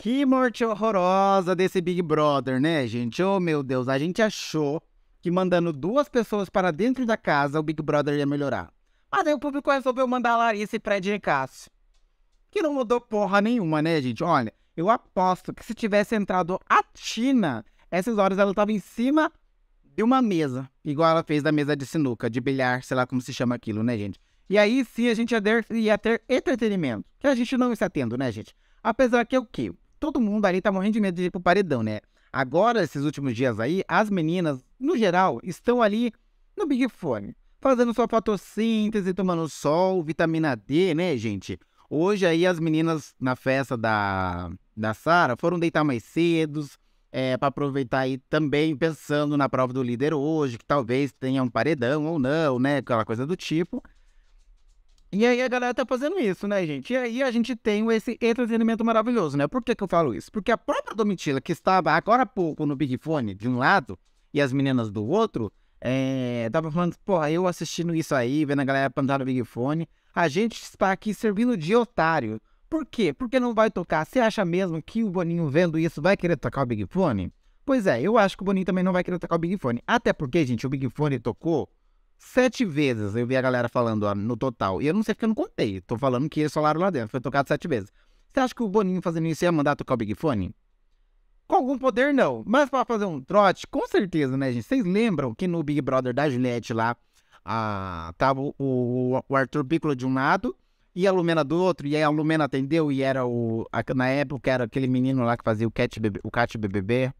Que morte horrorosa desse Big Brother, né, gente? Oh, meu Deus, a gente achou que mandando duas pessoas para dentro da casa o Big Brother ia melhorar. Mas aí o público resolveu mandar Larissa e Fred e Cássio. Que não mudou porra nenhuma, né, gente? Olha, eu aposto que se tivesse entrado a Tina, essas horas ela estava em cima de uma mesa, igual ela fez da mesa de sinuca, de bilhar, sei lá como se chama aquilo, né, gente? E aí sim a gente ia ter, ia ter entretenimento, que a gente não está tendo, né, gente? Apesar que é o quê? todo mundo ali tá morrendo de medo de ir pro paredão, né? Agora, esses últimos dias aí, as meninas, no geral, estão ali no Big Fone, fazendo sua fotossíntese, tomando sol, vitamina D, né, gente? Hoje aí as meninas na festa da, da Sara foram deitar mais cedo, é, para aproveitar aí também pensando na prova do líder hoje, que talvez tenha um paredão ou não, né? Aquela coisa do tipo. E aí a galera tá fazendo isso, né, gente? E aí a gente tem esse entretenimento maravilhoso, né? Por que, que eu falo isso? Porque a própria Domitila, que estava agora há pouco no Big Fone, de um lado, e as meninas do outro, é, tava falando, porra, eu assistindo isso aí, vendo a galera plantar no Big Fone, a gente está aqui servindo de otário. Por quê? Porque não vai tocar. Você acha mesmo que o Boninho vendo isso vai querer tocar o Big Fone? Pois é, eu acho que o Boninho também não vai querer tocar o Big Fone. Até porque, gente, o Big Fone tocou sete vezes. Eu vi a galera falando ó, no total. E eu não sei porque eu não contei. Tô falando que eles falaram lá dentro. Foi tocado sete vezes. Você acha que o Boninho fazendo isso ia mandar tocar o Big Fone? Com algum poder, não. Mas para fazer um trote, com certeza, né, gente? Vocês lembram que no Big Brother da Juliette lá, a, tava o, o, Arthur Piccolo de um lado e a Lumena do outro, e aí a Lumena atendeu, e era o. na época era aquele menino lá que fazia o Cat, o Cat BBB.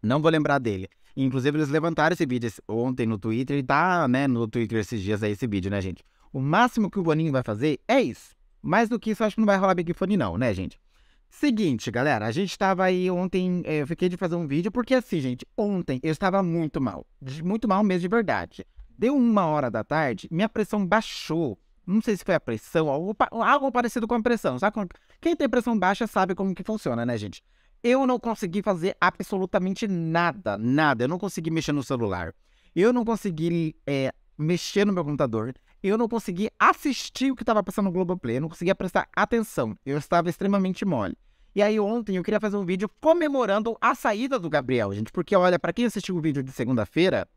Não vou lembrar dele. Inclusive, eles levantaram esse vídeo ontem no Twitter e tá, né, no Twitter esses dias aí esse vídeo, né, gente? O máximo que o Boninho vai fazer é isso. Mais do que isso, acho que não vai rolar Big Fone, não, né, gente? Seguinte, galera, a gente estava aí ontem, é, eu fiquei de fazer um vídeo, porque assim, gente, ontem eu estava muito mal. Muito mal mesmo de verdade. Deu uma hora da tarde, minha pressão baixou. Não sei se foi a pressão, algo, algo parecido com a pressão. Sabe? Quem tem pressão baixa sabe como que funciona, né, gente? Eu não consegui fazer absolutamente nada, nada. Eu não consegui mexer no celular. Eu não consegui é, mexer no meu computador. Eu não consegui assistir o que estava passando no Globoplay. Eu não conseguia prestar atenção. Eu estava extremamente mole. E aí ontem eu queria fazer um vídeo comemorando a saída do Gabriel, gente. Porque olha, para quem assistiu o vídeo de segunda-feira,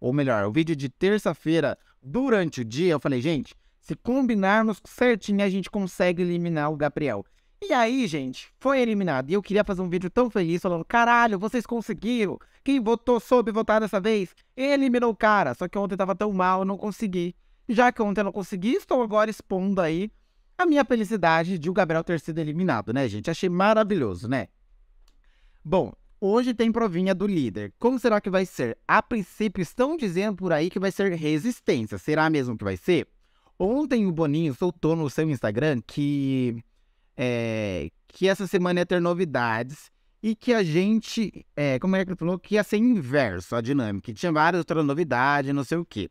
ou melhor, o vídeo de terça-feira durante o dia, eu falei, gente, se combinarmos certinho, a gente consegue eliminar o Gabriel. E aí, gente, foi eliminado. E eu queria fazer um vídeo tão feliz falando: caralho, vocês conseguiram! Quem votou soube votar dessa vez? Eliminou o cara. Só que ontem tava tão mal, eu não consegui. Já que ontem eu não consegui, estou agora expondo aí a minha felicidade de o Gabriel ter sido eliminado, né, gente? Achei maravilhoso, né? Bom, hoje tem provinha do líder. Como será que vai ser? A princípio, estão dizendo por aí que vai ser resistência. Será mesmo que vai ser? Ontem o Boninho soltou no seu Instagram que é, que essa semana ia ter novidades e que a gente, é, como é que ele falou, que ia ser inverso a dinâmica, tinha várias outras novidades, não sei o quê.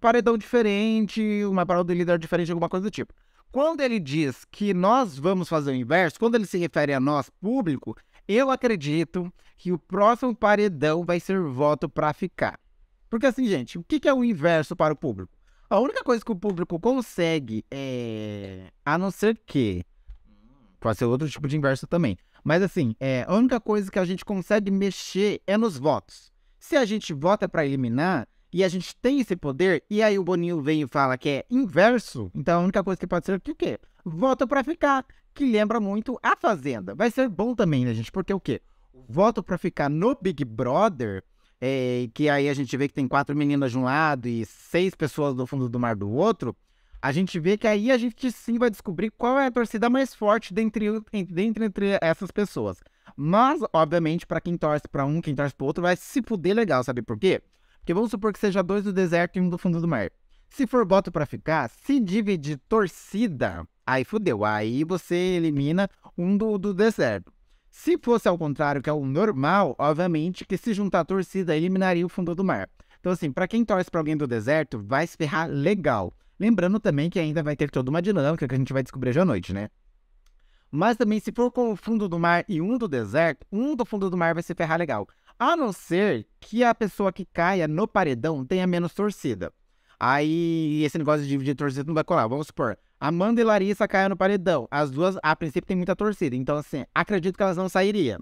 Paredão diferente, uma parada do líder diferente, alguma coisa do tipo. Quando ele diz que nós vamos fazer o inverso, quando ele se refere a nós, público, eu acredito que o próximo paredão vai ser voto para ficar. Porque assim, gente, o que é o inverso para o público? A única coisa que o público consegue é. A não ser que pode ser outro tipo de inverso também. Mas assim, é, a única coisa que a gente consegue mexer é nos votos. Se a gente vota para eliminar e a gente tem esse poder, e aí o Boninho vem e fala que é inverso, então a única coisa que pode ser é o quê? Voto para ficar, que lembra muito a Fazenda. Vai ser bom também, né, gente? Porque o quê? Voto para ficar no Big Brother, é, que aí a gente vê que tem quatro meninas de um lado e seis pessoas do fundo do mar do outro a gente vê que aí a gente sim vai descobrir qual é a torcida mais forte dentre, dentre, essas pessoas. Mas, obviamente, para quem torce para um, quem torce para outro, vai se fuder legal, sabe por quê? Porque vamos supor que seja dois do deserto e um do fundo do mar. Se for boto para ficar, se dividir torcida, aí fudeu. Aí você elimina um do, do deserto. Se fosse ao contrário, que é o normal, obviamente que se juntar a torcida, eliminaria o fundo do mar. Então, assim, para quem torce para alguém do deserto, vai se ferrar legal. Lembrando também que ainda vai ter toda uma dinâmica que a gente vai descobrir hoje à noite, né? Mas também, se for com o fundo do mar e um do deserto, um do fundo do mar vai se ferrar legal. A não ser que a pessoa que caia no paredão tenha menos torcida. Aí esse negócio de dividir torcida não vai colar. Vamos supor, Amanda e Larissa caem no paredão. As duas, a princípio, tem muita torcida. Então, assim, acredito que elas não sairiam.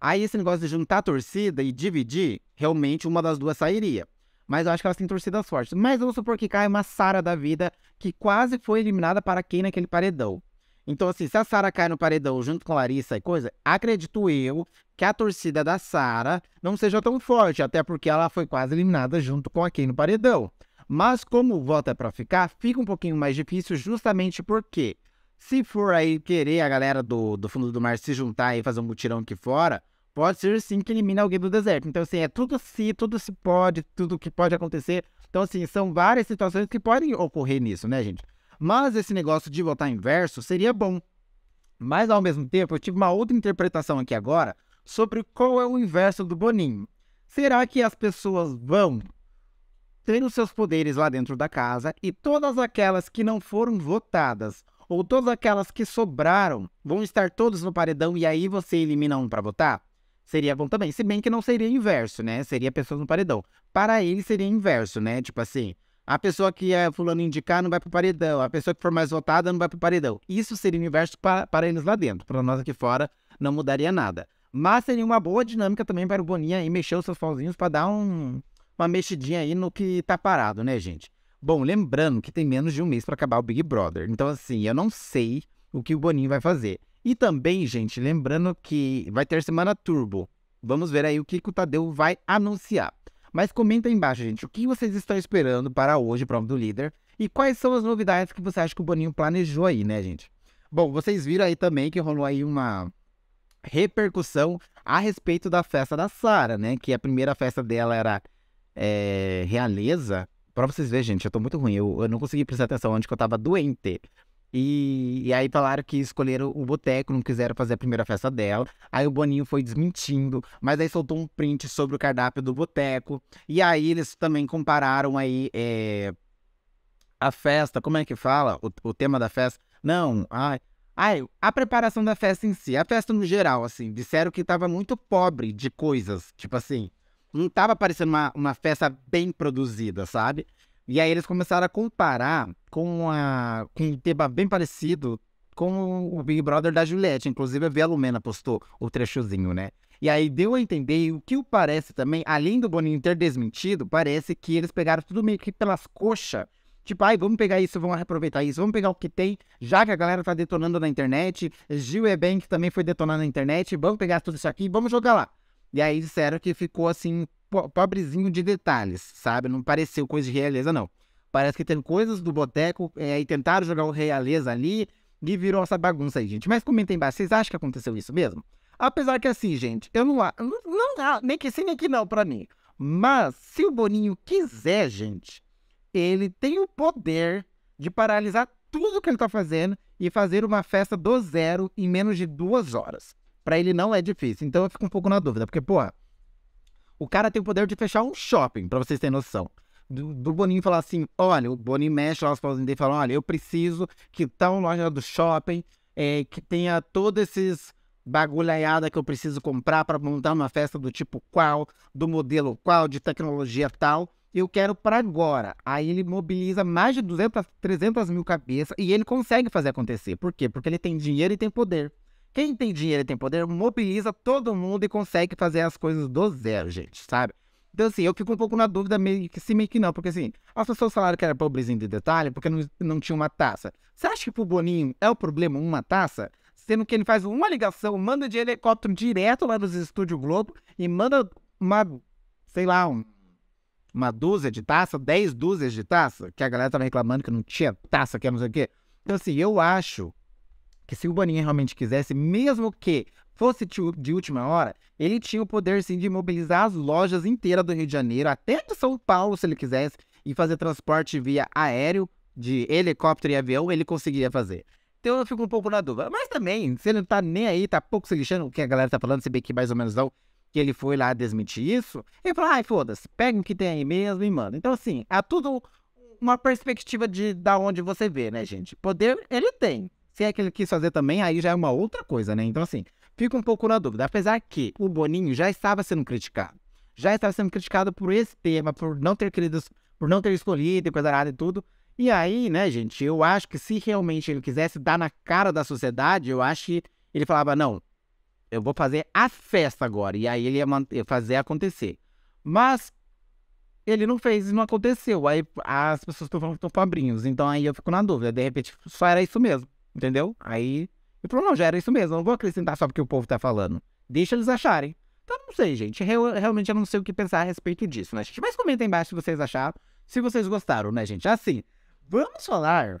Aí esse negócio de juntar torcida e dividir, realmente uma das duas sairia. Mas eu acho que elas têm torcidas fortes. Mas vamos supor que cai uma Sara da vida que quase foi eliminada para quem naquele paredão. Então, assim, se a Sara cai no paredão junto com a Larissa e coisa, acredito eu que a torcida da Sara não seja tão forte, até porque ela foi quase eliminada junto com a quem no paredão. Mas como o voto é para ficar, fica um pouquinho mais difícil justamente porque se for aí querer a galera do, do fundo do mar se juntar e fazer um mutirão aqui fora, Pode ser sim que elimine alguém do deserto. Então, assim, é tudo se, tudo se pode, tudo que pode acontecer. Então, assim, são várias situações que podem ocorrer nisso, né, gente? Mas esse negócio de votar inverso seria bom. Mas, ao mesmo tempo, eu tive uma outra interpretação aqui agora sobre qual é o inverso do Boninho. Será que as pessoas vão ter os seus poderes lá dentro da casa e todas aquelas que não foram votadas ou todas aquelas que sobraram vão estar todos no paredão e aí você elimina um para votar? Seria bom também. Se bem que não seria inverso, né? Seria pessoas no paredão. Para ele seria inverso, né? Tipo assim, a pessoa que é fulano indicar não vai pro paredão, a pessoa que for mais votada não vai pro paredão. Isso seria inverso para, para eles lá dentro. Para nós aqui fora, não mudaria nada. Mas seria uma boa dinâmica também para o Boninho aí mexer os seus pauzinhos para dar um, uma mexidinha aí no que tá parado, né, gente? Bom, lembrando que tem menos de um mês para acabar o Big Brother. Então, assim, eu não sei o que o Boninho vai fazer. E também, gente, lembrando que vai ter semana turbo. Vamos ver aí o que, que o Tadeu vai anunciar. Mas comenta aí embaixo, gente, o que vocês estão esperando para hoje, prova do líder, e quais são as novidades que você acha que o Boninho planejou aí, né, gente? Bom, vocês viram aí também que rolou aí uma repercussão a respeito da festa da Sara, né? Que a primeira festa dela era é, realeza. Pra vocês verem, gente, eu tô muito ruim. Eu, eu não consegui prestar atenção onde que eu tava doente. E, e, aí falaram que escolheram o boteco, não quiseram fazer a primeira festa dela. Aí o Boninho foi desmentindo, mas aí soltou um print sobre o cardápio do boteco. E aí eles também compararam aí é, a festa, como é que fala? O, o tema da festa? Não, ai, ai, a preparação da festa em si, a festa no geral, assim, disseram que tava muito pobre de coisas, tipo assim. Não tava parecendo uma, uma festa bem produzida, sabe? E aí eles começaram a comparar com, a, com um tema bem parecido com o Big Brother da Juliette. Inclusive, a Via Lumena postou o trechozinho, né? E aí deu a entender, e o que parece também, além do Boninho ter desmentido, parece que eles pegaram tudo meio que pelas coxas. Tipo, ai, vamos pegar isso, vamos aproveitar isso, vamos pegar o que tem, já que a galera tá detonando na internet, Gil Ebank também foi detonando na internet, vamos pegar tudo isso aqui, vamos jogar lá. E aí disseram que ficou assim, pobrezinho de detalhes, sabe? Não pareceu coisa de realeza, não. Parece que tem coisas do boteco é, e tentaram jogar o realeza ali e virou essa bagunça aí, gente. Mas comentem embaixo, vocês acham que aconteceu isso mesmo? Apesar que assim, gente, eu não não, não, não nem que sim, nem que não para mim. Mas se o Boninho quiser, gente, ele tem o poder de paralisar tudo que ele tá fazendo e fazer uma festa do zero em menos de duas horas. Para ele não é difícil. Então eu fico um pouco na dúvida, porque, porra, o cara tem o poder de fechar um shopping, para vocês terem noção. Do, do, Boninho falar assim: olha, o Boninho mexe lá as pauzinhos dele e fala: olha, eu preciso que tal loja do shopping é, que tenha todos esses bagulhada que eu preciso comprar para montar uma festa do tipo qual, do modelo qual, de tecnologia tal. Eu quero para agora. Aí ele mobiliza mais de 200, 300 mil cabeças e ele consegue fazer acontecer. Por quê? Porque ele tem dinheiro e tem poder. Quem tem dinheiro e tem poder mobiliza todo mundo e consegue fazer as coisas do zero, gente, sabe? Então, assim, eu fico um pouco na dúvida, meio que se meio que não, porque assim, as pessoas falaram que era pobrezinho de detalhe porque não, não tinha uma taça. Você acha que pro Boninho é o problema uma taça? Sendo que ele faz uma ligação, manda de helicóptero direto lá nos estúdios Globo e manda uma, sei lá, um, uma dúzia de taça, dez dúzias de taça, que a galera tava reclamando que não tinha taça, que não sei o quê. Então, assim, eu acho que se o Boninho realmente quisesse, mesmo que fosse de última hora, ele tinha o poder sim de mobilizar as lojas inteiras do Rio de Janeiro, até de São Paulo, se ele quisesse, e fazer transporte via aéreo, de helicóptero e avião, ele conseguiria fazer. Então eu fico um pouco na dúvida. Mas também, se ele não tá nem aí, tá pouco se lixando o que a galera tá falando, se bem que mais ou menos não, que ele foi lá desmentir isso, ele fala, ai, foda-se, pega o que tem aí mesmo e manda. Então, assim, há tudo uma perspectiva de da onde você vê, né, gente? Poder ele tem. Se é que ele quis fazer também, aí já é uma outra coisa, né? Então, assim, fica um pouco na dúvida. Apesar que o Boninho já estava sendo criticado. Já estava sendo criticado por esse tema, por não ter querido, por não ter escolhido e coisa nada e tudo. E aí, né, gente, eu acho que se realmente ele quisesse dar na cara da sociedade, eu acho que ele falava, não, eu vou fazer a festa agora. E aí ele ia fazer acontecer. Mas ele não fez e não aconteceu. Aí as pessoas estão falando que estão fabrinhos. Então aí eu fico na dúvida. De repente, só era isso mesmo. Entendeu? Aí eu falei, não, já era isso mesmo, não vou acrescentar só porque o povo tá falando. Deixa eles acharem. Então, não sei, gente. realmente eu não sei o que pensar a respeito disso, né, gente? Mas comenta aí embaixo se vocês acharam, se vocês gostaram, né, gente? Assim, vamos falar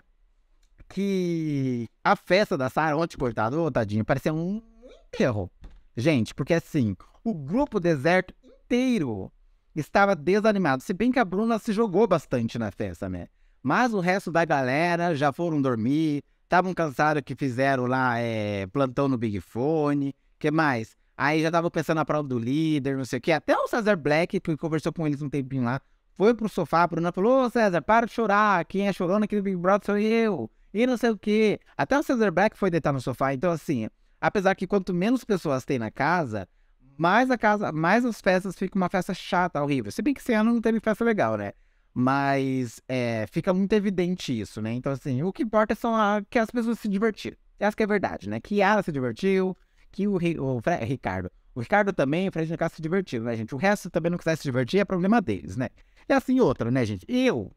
que a festa da Sarah ontem, coitado, oh, tadinho, parecia um enterro. Gente, porque assim, o grupo deserto inteiro estava desanimado. Se bem que a Bruna se jogou bastante na festa, né? Mas o resto da galera já foram dormir, Estavam cansados que fizeram lá é, plantão no Big Fone, que mais? Aí já estavam pensando na prova do líder, não sei o quê. Até o César Black, que conversou com eles um tempinho lá, foi pro sofá, a Bruna falou, ô César, para de chorar, quem é chorando aqui no Big Brother sou eu, e não sei o quê. Até o César Black foi deitar no sofá, então assim, apesar que quanto menos pessoas tem na casa, mais a casa, mais as festas ficam uma festa chata, horrível. Se bem que esse ano não teve festa legal, né? Mas é, fica muito evidente isso, né? Então, assim, o que importa são que as pessoas se divertiram. Essa que é a verdade, né? Que ela se divertiu, que o, o Fred, Ricardo. O Ricardo também, o Fred Nicasso se divertiram, né, gente? O resto também não quiser se divertir, é problema deles, né? E assim outra, né, gente? Eu,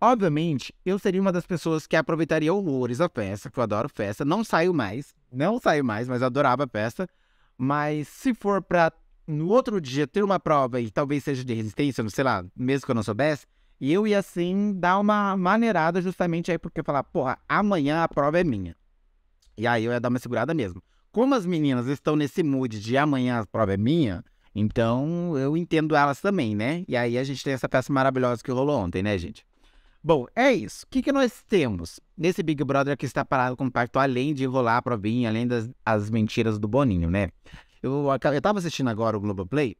obviamente, eu seria uma das pessoas que aproveitaria horrores a festa, que eu adoro festa. Não saio mais, não saio mais, mas adorava a festa. Mas se for pra no outro dia ter uma prova e talvez seja de resistência, não sei lá, mesmo que eu não soubesse, e eu ia assim dar uma maneirada justamente aí, porque falar, porra, amanhã a prova é minha. E aí eu ia dar uma segurada mesmo. Como as meninas estão nesse mood de amanhã a prova é minha, então eu entendo elas também, né? E aí a gente tem essa peça maravilhosa que rolou ontem, né, gente? Bom, é isso. O que, que nós temos nesse Big Brother que está parado com o pacto, além de rolar a provinha, além das as mentiras do Boninho, né? Eu, eu tava assistindo agora o Globoplay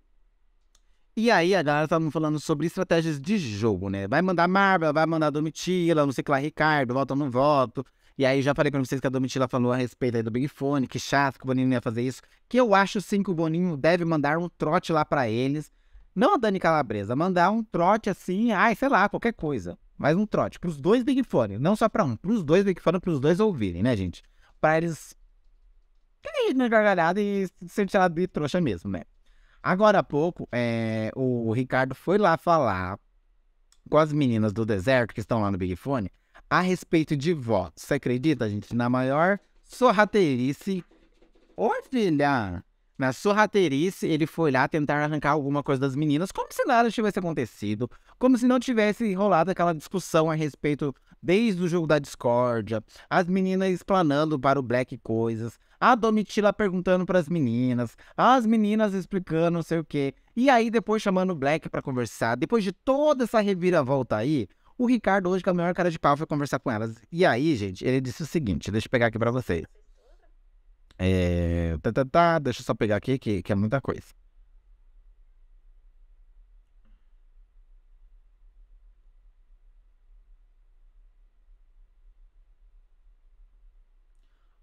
e aí, a galera tá estamos falando sobre estratégias de jogo, né? Vai mandar Marvel, vai mandar Domitila, não sei o que lá, Ricardo, volta ou não voto. E aí já falei pra vocês que a Domitila falou a respeito aí do Big Fone, que chato que o Boninho ia fazer isso. Que eu acho sim que o Boninho deve mandar um trote lá para eles. Não a Dani Calabresa, mandar um trote assim, ai, sei lá, qualquer coisa. Mas um trote pros dois Big Fone, não só pra um, pros dois Big Fone, pros dois ouvirem, né, gente? Pra eles caírem na gargalhada e ser tirado de trouxa mesmo, né? Agora há pouco, é, o Ricardo foi lá falar com as meninas do deserto que estão lá no Big Fone a respeito de votos. Você acredita, gente? Na maior sorrateirice. Olha! Na sorrateirice, ele foi lá tentar arrancar alguma coisa das meninas, como se nada tivesse acontecido, como se não tivesse rolado aquela discussão a respeito desde o jogo da discórdia, as meninas explanando para o Black coisas, a Domitila perguntando para as meninas, as meninas explicando não sei o quê. E aí depois chamando o Black para conversar. Depois de toda essa reviravolta aí, o Ricardo hoje com a maior cara de pau foi conversar com elas. E aí, gente, ele disse o seguinte, deixa eu pegar aqui para vocês. É, tá, tá, tá, deixa eu só pegar aqui que, que é muita coisa.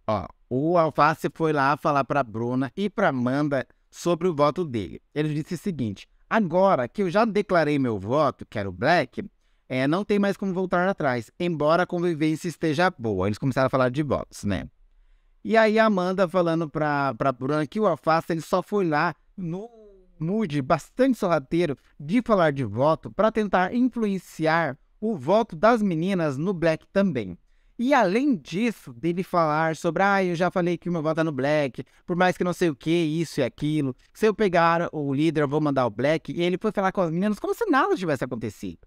Ó, o Alface foi lá falar para Bruna e para Amanda sobre o voto dele. Ele disse o seguinte: agora que eu já declarei meu voto, que era o Black, é, não tem mais como voltar atrás, embora a convivência esteja boa. Eles começaram a falar de votos, né? E aí a Amanda falando pra, pra Bruna que o Alface ele só foi lá no mood bastante sorrateiro de falar de voto para tentar influenciar o voto das meninas no Black também. E além disso, dele falar sobre, ah, eu já falei que meu voto tá é no Black, por mais que não sei o que, isso e aquilo. Se eu pegar o líder, eu vou mandar o Black. E ele foi falar com as meninas como se nada tivesse acontecido.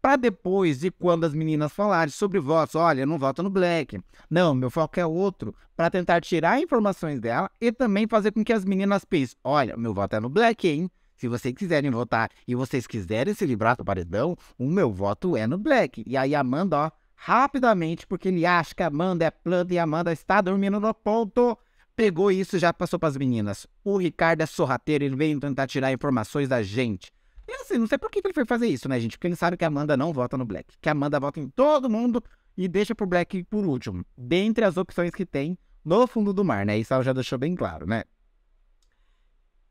Para depois de quando as meninas falarem sobre votos, olha, eu não voto no Black. Não, meu foco é outro. Para tentar tirar informações dela e também fazer com que as meninas pensem, olha, meu voto é no Black, hein? Se vocês quiserem votar e vocês quiserem se livrar do paredão, o meu voto é no Black. E aí a Amanda, ó, rapidamente, porque ele acha que Amanda é planta e Amanda está dormindo no ponto. Pegou isso e já passou para as meninas. O Ricardo é sorrateiro, ele veio tentar tirar informações da gente. E assim, não sei por que ele foi fazer isso, né, gente? Porque ele sabe que a Amanda não vota no Black. Que a Amanda vota em todo mundo e deixa pro Black por último. Dentre as opções que tem no fundo do mar, né? Isso ela já deixou bem claro, né?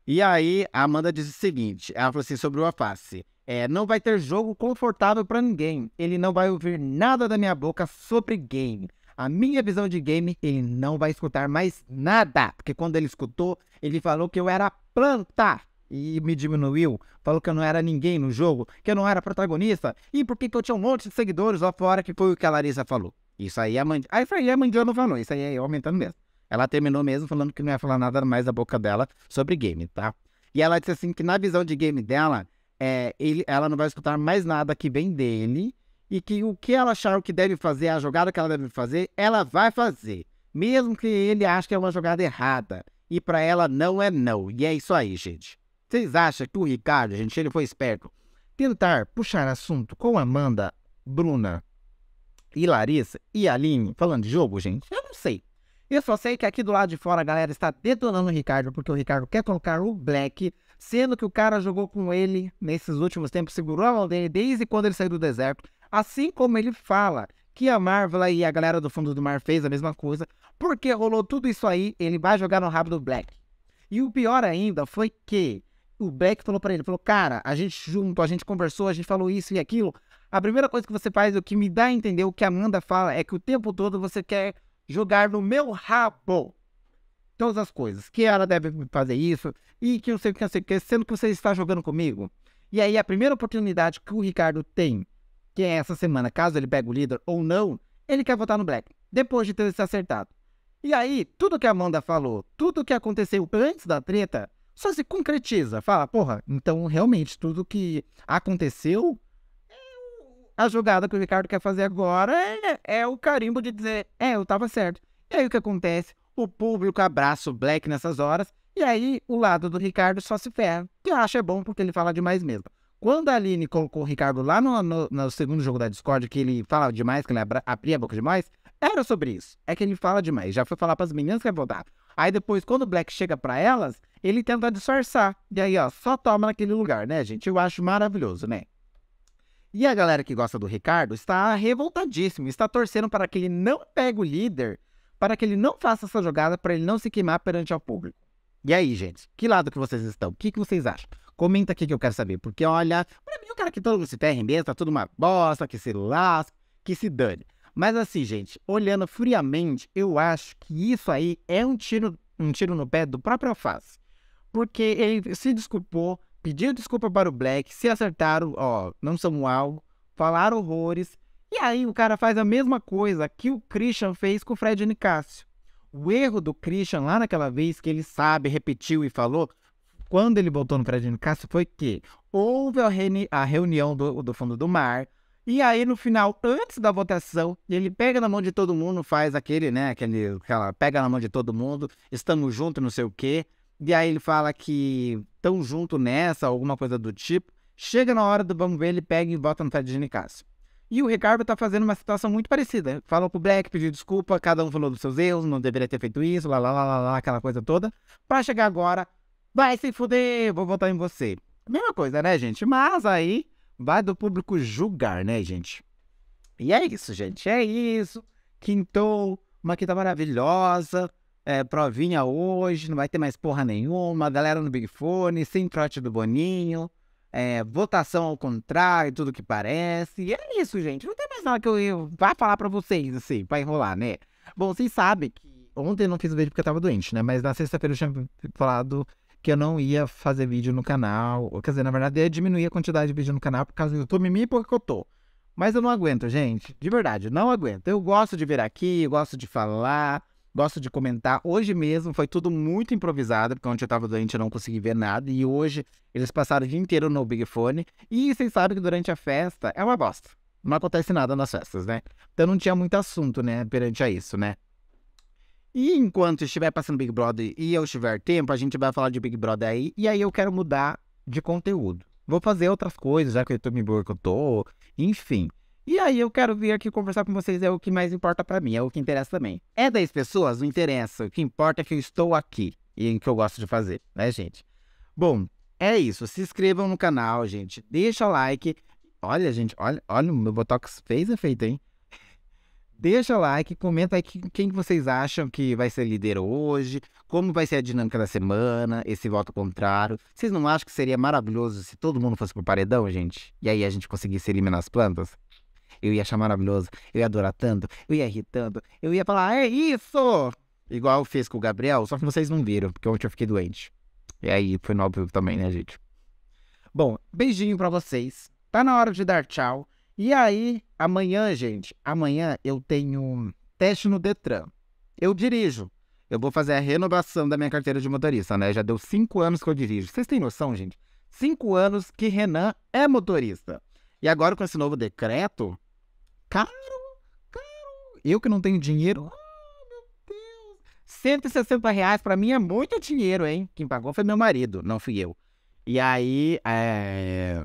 E aí, a Amanda diz o seguinte: ela falou assim sobre o alface. É, não vai ter jogo confortável para ninguém. Ele não vai ouvir nada da minha boca sobre game. A minha visão de game, ele não vai escutar mais nada. Porque quando ele escutou, ele falou que eu era planta e me diminuiu. Falou que eu não era ninguém no jogo, que eu não era protagonista. E por que eu tinha um monte de seguidores lá fora, que foi o que a Larissa falou. Isso aí a Mand... Aí ah, foi aí a não falou, isso aí é aumentando mesmo. Ela terminou mesmo falando que não ia falar nada mais da boca dela sobre game, tá? E ela disse assim que na visão de game dela, é, ele, ela não vai escutar mais nada que vem dele e que o que ela achar o que deve fazer, a jogada que ela deve fazer, ela vai fazer, mesmo que ele ache que é uma jogada errada. E para ela não é não. E é isso aí, gente. Vocês acham que o Ricardo, gente, ele foi esperto? Tentar puxar assunto com Amanda, Bruna e Larissa e Aline falando de jogo, gente? Eu não sei. Eu só sei que aqui do lado de fora a galera está detonando o Ricardo porque o Ricardo quer colocar o Black sendo que o cara jogou com ele nesses últimos tempos, segurou a mão dele desde quando ele saiu do deserto, assim como ele fala que a Marvel e a galera do fundo do mar fez a mesma coisa, porque rolou tudo isso aí, ele vai jogar no rabo do Black. E o pior ainda foi que o Black falou para ele, falou, cara, a gente junto, a gente conversou, a gente falou isso e aquilo. A primeira coisa que você faz, o que me dá a entender, o que a Amanda fala, é que o tempo todo você quer jogar no meu rabo todas as coisas, que ela deve fazer isso, e que não sei o que, não sei o que, sendo que você está jogando comigo. E aí a primeira oportunidade que o Ricardo tem, que é essa semana, caso ele pegue o líder ou não, ele quer votar no Black, depois de ter se acertado. E aí, tudo que a Amanda falou, tudo que aconteceu antes da treta, só se concretiza. Fala, porra, então realmente tudo que aconteceu a jogada que o Ricardo quer fazer agora é, é, o carimbo de dizer, é, eu tava certo. E aí o que acontece? o público abraça o Black nessas horas, e aí o lado do Ricardo só se ferra, que eu acho é bom porque ele fala demais mesmo. Quando a Aline colocou o Ricardo lá no, no, no segundo jogo da Discord, que ele fala demais, que ele abria a boca demais, era sobre isso. É que ele fala demais, já foi falar para as meninas que é voltar. Aí depois, quando o Black chega para elas, ele tenta disfarçar. E aí, ó, só toma naquele lugar, né, gente? Eu acho maravilhoso, né? E a galera que gosta do Ricardo está revoltadíssima, está torcendo para que ele não pegue o líder para que ele não faça essa jogada, para ele não se queimar perante ao público. E aí, gente, que lado que vocês estão? O que, que vocês acham? Comenta aqui que eu quero saber, porque olha, pra mim o cara que todo mundo se ferra mesmo, tá tudo uma bosta, que se lasca, que se dane. Mas assim, gente, olhando friamente, eu acho que isso aí é um tiro, um tiro no pé do próprio Alface. Porque ele se desculpou, pediu desculpa para o Black, se acertaram, ó, não são algo, falaram horrores, e aí o cara faz a mesma coisa que o Christian fez com o Fred Nicásio. O erro do Christian lá naquela vez que ele sabe, repetiu e falou, quando ele botou no Fred Nicásio, foi que houve a, reuni a reunião do, do Fundo do Mar, e aí, no final, antes da votação, ele pega na mão de todo mundo, faz aquele, né? Aquele, aquela, pega na mão de todo mundo, estamos juntos, não sei o quê. E aí ele fala que estão junto nessa, alguma coisa do tipo. Chega na hora do vamos ver, ele pega e vota no Fred Nicásio. E o Ricardo tá fazendo uma situação muito parecida. Falou pro Black, pediu desculpa, cada um falou dos seus erros, não deveria ter feito isso, lá, lá, lá, lá, lá aquela coisa toda. Pra chegar agora, vai se fuder, vou votar em você. Mesma coisa, né, gente? Mas aí vai do público julgar, né, gente? E é isso, gente. É isso. Quintou, uma quinta maravilhosa. É, provinha hoje, não vai ter mais porra nenhuma. Galera no Big Fone, sem trote do Boninho é, votação ao contrário, tudo que parece. E é isso, gente. Não tem mais nada que eu, eu vá falar para vocês, assim, pra enrolar, né? Bom, vocês sabem que ontem eu não fiz o vídeo porque eu tava doente, né? Mas na sexta-feira eu tinha falado que eu não ia fazer vídeo no canal. Quer dizer, na verdade, eu ia diminuir a quantidade de vídeo no canal por causa do YouTube me porque eu tô. Mas eu não aguento, gente. De verdade, não aguento. Eu gosto de vir aqui, eu gosto de falar gosto de comentar. Hoje mesmo foi tudo muito improvisado, porque onde eu estava doente eu não consegui ver nada. E hoje eles passaram o dia inteiro no Big Fone. E vocês sabem que durante a festa é uma bosta. Não acontece nada nas festas, né? Então não tinha muito assunto, né, perante a isso, né? E enquanto estiver passando Big Brother e eu tiver tempo, a gente vai falar de Big Brother aí. E aí eu quero mudar de conteúdo. Vou fazer outras coisas, já que o YouTube me boicotou. Enfim, e aí eu quero vir aqui conversar com vocês, é o que mais importa para mim, é o que interessa também. É 10 pessoas? Não interessa. O que importa é que eu estou aqui e em que eu gosto de fazer, né, gente? Bom, é isso. Se inscrevam no canal, gente. Deixa o like. Olha, gente, olha, olha o meu Botox fez efeito, hein? Deixa o like, comenta aí quem vocês acham que vai ser líder hoje, como vai ser a dinâmica da semana, esse voto contrário. Vocês não acham que seria maravilhoso se todo mundo fosse pro paredão, gente? E aí a gente conseguisse eliminar as plantas? eu ia achar maravilhoso, eu ia adorar tanto, eu ia irritando, eu ia falar, é isso! Igual eu fiz com o Gabriel, só que vocês não viram, porque ontem eu fiquei doente. E aí foi no óbvio também, né, gente? Bom, beijinho para vocês. Tá na hora de dar tchau. E aí, amanhã, gente, amanhã eu tenho teste no Detran. Eu dirijo. Eu vou fazer a renovação da minha carteira de motorista, né? Já deu cinco anos que eu dirijo. Vocês têm noção, gente? Cinco anos que Renan é motorista. E agora, com esse novo decreto, Caro, caro. Eu que não tenho dinheiro. Oh, meu Deus. 160 reais pra mim é muito dinheiro, hein? Quem pagou foi meu marido, não fui eu. E aí, é...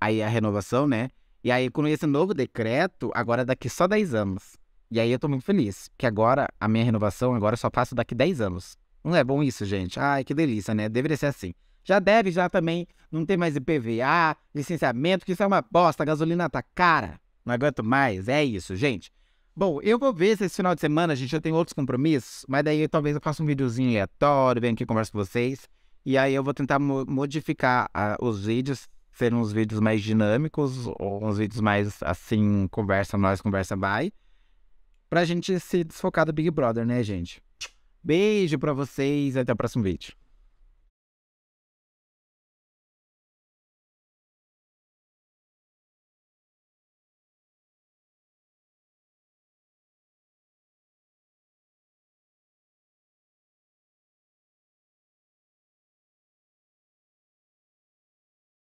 aí a renovação, né? E aí, com esse novo decreto, agora é daqui só 10 anos. E aí eu tô muito feliz, porque agora a minha renovação agora eu só faço daqui 10 anos. Não é bom isso, gente? Ai, que delícia, né? Deveria ser assim. Já deve, já também, não tem mais IPVA, licenciamento, que isso é uma bosta, a gasolina tá cara. Não aguento mais. É isso, gente. Bom, eu vou ver se esse final de semana, a gente, já tem outros compromissos, mas daí eu, talvez eu faça um videozinho aleatório, venho aqui converso com vocês. E aí eu vou tentar mo modificar a, os vídeos, serem uns vídeos mais dinâmicos, ou uns vídeos mais assim, conversa nós, conversa vai. Pra gente se desfocar do Big Brother, né, gente? Beijo pra vocês, até o próximo vídeo.